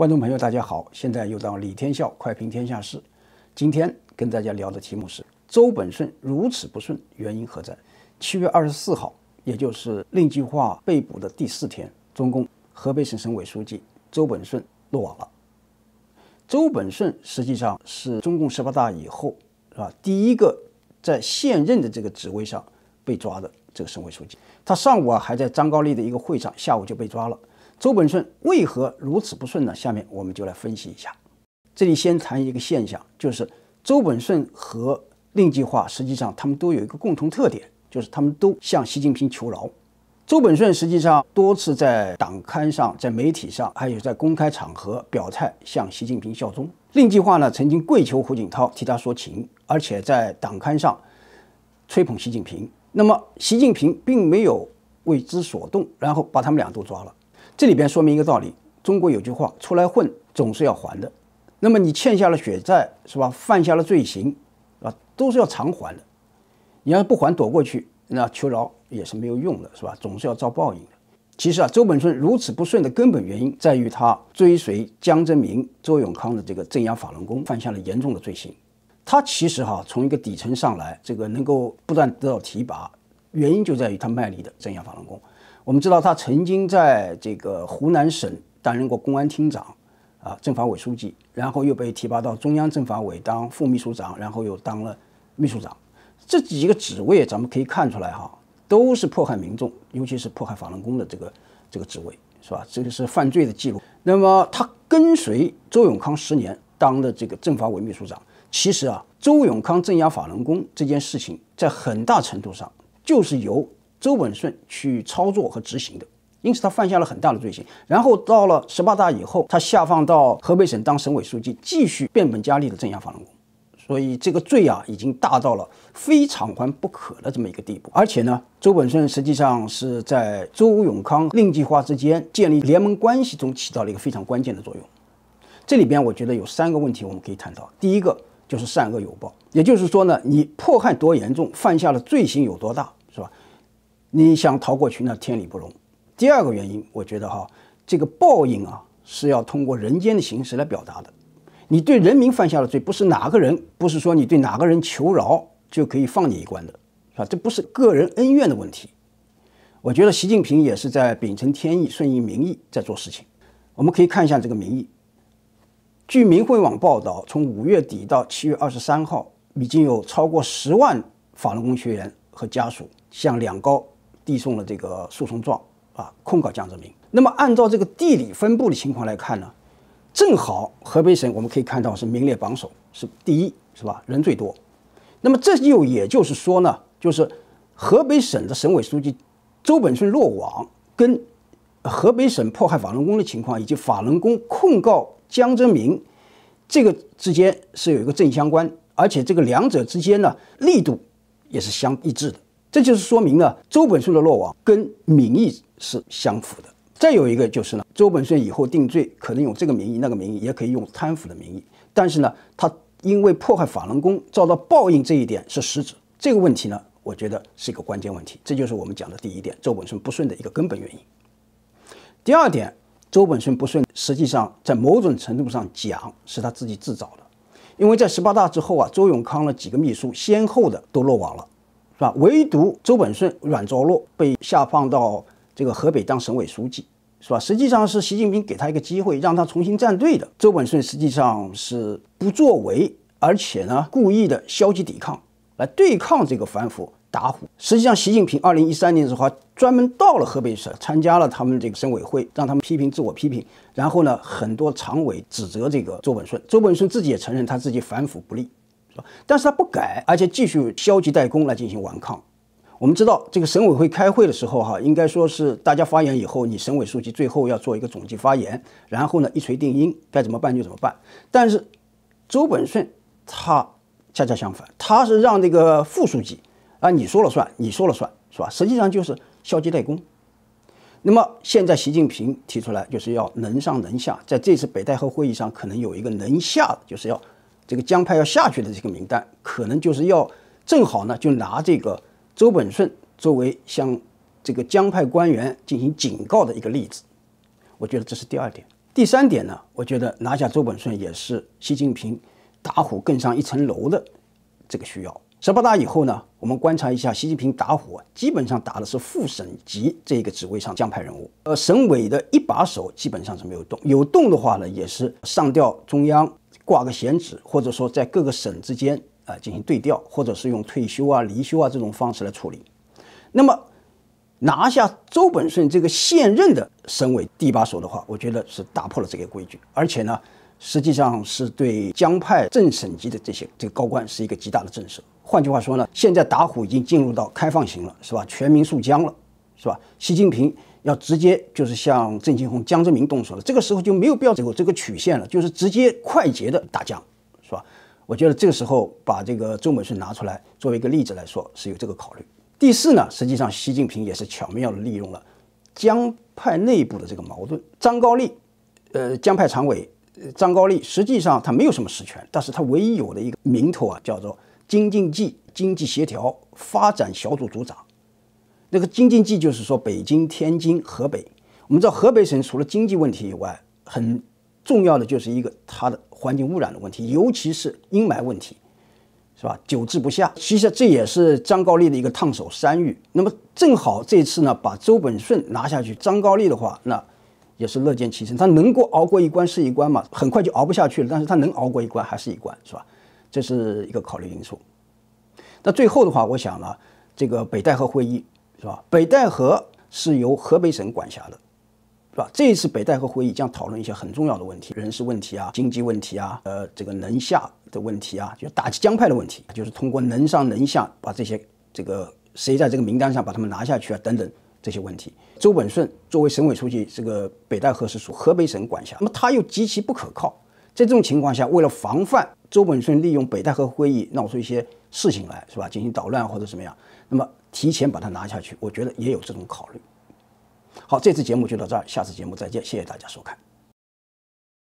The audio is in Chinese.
观众朋友，大家好，现在又到李天笑快评天下事。今天跟大家聊的题目是周本顺如此不顺，原因何在？七月二十四号，也就是令计划被捕的第四天，中共河北省省委书记周本顺落网了。周本顺实际上是中共十八大以后，是吧？第一个在现任的这个职位上被抓的这个省委书记。他上午啊还在张高丽的一个会场，下午就被抓了。周本顺为何如此不顺呢？下面我们就来分析一下。这里先谈一个现象，就是周本顺和令计划，实际上他们都有一个共同特点，就是他们都向习近平求饶。周本顺实际上多次在党刊上、在媒体上，还有在公开场合表态向习近平效忠。令计划呢，曾经跪求胡锦涛替他说情，而且在党刊上吹捧习近平。那么习近平并没有为之所动，然后把他们俩都抓了。这里边说明一个道理：中国有句话，出来混总是要还的。那么你欠下了血债，是吧？犯下了罪行，啊，都是要偿还的。你要不还躲过去，那求饶也是没有用的，是吧？总是要遭报应的。其实啊，周本顺如此不顺的根本原因在于他追随江泽民、周永康的这个镇压法轮功，犯下了严重的罪行。他其实哈从一个底层上来，这个能够不断得到提拔，原因就在于他卖力的镇压法轮功。我们知道他曾经在这个湖南省担任过公安厅长，啊，政法委书记，然后又被提拔到中央政法委当副秘书长，然后又当了秘书长。这几个职位，咱们可以看出来哈，都是迫害民众，尤其是迫害法轮功的这个这个职位，是吧？这个是犯罪的记录。那么他跟随周永康十年当的这个政法委秘书长，其实啊，周永康镇压法轮功这件事情，在很大程度上就是由。周本顺去操作和执行的，因此他犯下了很大的罪行。然后到了十八大以后，他下放到河北省当省委书记，继续变本加厉的镇压反动功。所以这个罪啊，已经大到了非偿还不可的这么一个地步。而且呢，周本顺实际上是在周永康、令计划之间建立联盟关系中起到了一个非常关键的作用。这里边我觉得有三个问题我们可以谈到：第一个就是善恶有报，也就是说呢，你迫害多严重，犯下的罪行有多大。你想逃过群，那天理不容。第二个原因，我觉得哈，这个报应啊是要通过人间的形式来表达的。你对人民犯下了罪，不是哪个人，不是说你对哪个人求饶就可以放你一关的，是吧？这不是个人恩怨的问题。我觉得习近平也是在秉承天意、顺应民意在做事情。我们可以看一下这个民意。据民汇网报道，从五月底到七月二十三号，已经有超过十万法轮功学员和家属向两高。递送了这个诉讼状啊，控告江泽民。那么按照这个地理分布的情况来看呢，正好河北省我们可以看到是名列榜首，是第一，是吧？人最多。那么这就也就是说呢，就是河北省的省委书记周本顺落网，跟河北省迫害法轮功的情况，以及法轮功控告江泽民这个之间是有一个正相关，而且这个两者之间呢力度也是相一致的。这就是说明了周本顺的落网跟民意是相符的。再有一个就是呢，周本顺以后定罪可能用这个名义、那个名义，也可以用贪腐的名义。但是呢，他因为迫害法轮功遭到报应这一点是实质。这个问题呢，我觉得是一个关键问题。这就是我们讲的第一点，周本顺不顺的一个根本原因。第二点，周本顺不顺实际上在某种程度上讲是他自己自找的，因为在十八大之后啊，周永康的几个秘书先后的都落网了。是吧？唯独周本顺软着洛被下放到这个河北当省委书记，是吧？实际上是习近平给他一个机会，让他重新站队的。周本顺实际上是不作为，而且呢，故意的消极抵抗，来对抗这个反腐打虎。实际上，习近平二零一三年的时候专门到了河北省，参加了他们这个省委会，让他们批评自我批评。然后呢，很多常委指责这个周本顺，周本顺自己也承认他自己反腐不力。但是他不改，而且继续消极怠工来进行顽抗。我们知道，这个省委会开会的时候，哈，应该说是大家发言以后，你省委书记最后要做一个总结发言，然后呢一锤定音，该怎么办就怎么办。但是周本顺他恰恰相反，他是让这个副书记啊你说了算，你说了算是吧？实际上就是消极怠工。那么现在习近平提出来就是要能上能下，在这次北戴河会议上可能有一个能下的，就是要。这个江派要下去的这个名单，可能就是要正好呢，就拿这个周本顺作为向这个江派官员进行警告的一个例子。我觉得这是第二点。第三点呢，我觉得拿下周本顺也是习近平打虎更上一层楼的这个需要。十八大以后呢，我们观察一下习近平打虎，基本上打的是副省级这个职位上江派人物。呃，省委的一把手基本上是没有动，有动的话呢，也是上调中央。挂个闲职，或者说在各个省之间啊进行对调，或者是用退休啊、离休啊这种方式来处理。那么拿下周本顺这个现任的省委第八所的话，我觉得是打破了这个规矩，而且呢，实际上是对江派正省级的这些这个高官是一个极大的震慑。换句话说呢，现在打虎已经进入到开放型了，是吧？全民肃江了。是吧？习近平要直接就是向郑庆红、江泽民动手了，这个时候就没有必要走这个曲线了，就是直接快捷的打将是吧？我觉得这个时候把这个周本顺拿出来作为一个例子来说是有这个考虑。第四呢，实际上习近平也是巧妙的利用了江派内部的这个矛盾。张高丽，呃，江派常委张高丽，实际上他没有什么实权，但是他唯一有的一个名头啊，叫做京津冀经济协调发展小组组长。那个京津冀就是说北京、天津、河北，我们知道河北省除了经济问题以外，很重要的就是一个它的环境污染的问题，尤其是阴霾问题，是吧？久治不下，其实这也是张高丽的一个烫手山芋。那么正好这次呢，把周本顺拿下去，张高丽的话，那也是乐见其成。他能够熬过一关是一关嘛，很快就熬不下去了。但是他能熬过一关还是一关，是吧？这是一个考虑因素。那最后的话，我想呢，这个北戴河会议。是吧？北戴河是由河北省管辖的，是吧？这一次北戴河会议将讨论一些很重要的问题，人事问题啊，经济问题啊，呃，这个能下的问题啊，就打击江派的问题，就是通过能上能下，把这些这个谁在这个名单上把他们拿下去啊，等等这些问题。周本顺作为省委书记，这个北戴河是属河北省管辖，那么他又极其不可靠。在这种情况下，为了防范周本顺利用北戴河会议闹出一些事情来，是吧？进行捣乱或者怎么样，那么提前把它拿下去，我觉得也有这种考虑。好，这次节目就到这儿，下次节目再见，谢谢大家收看。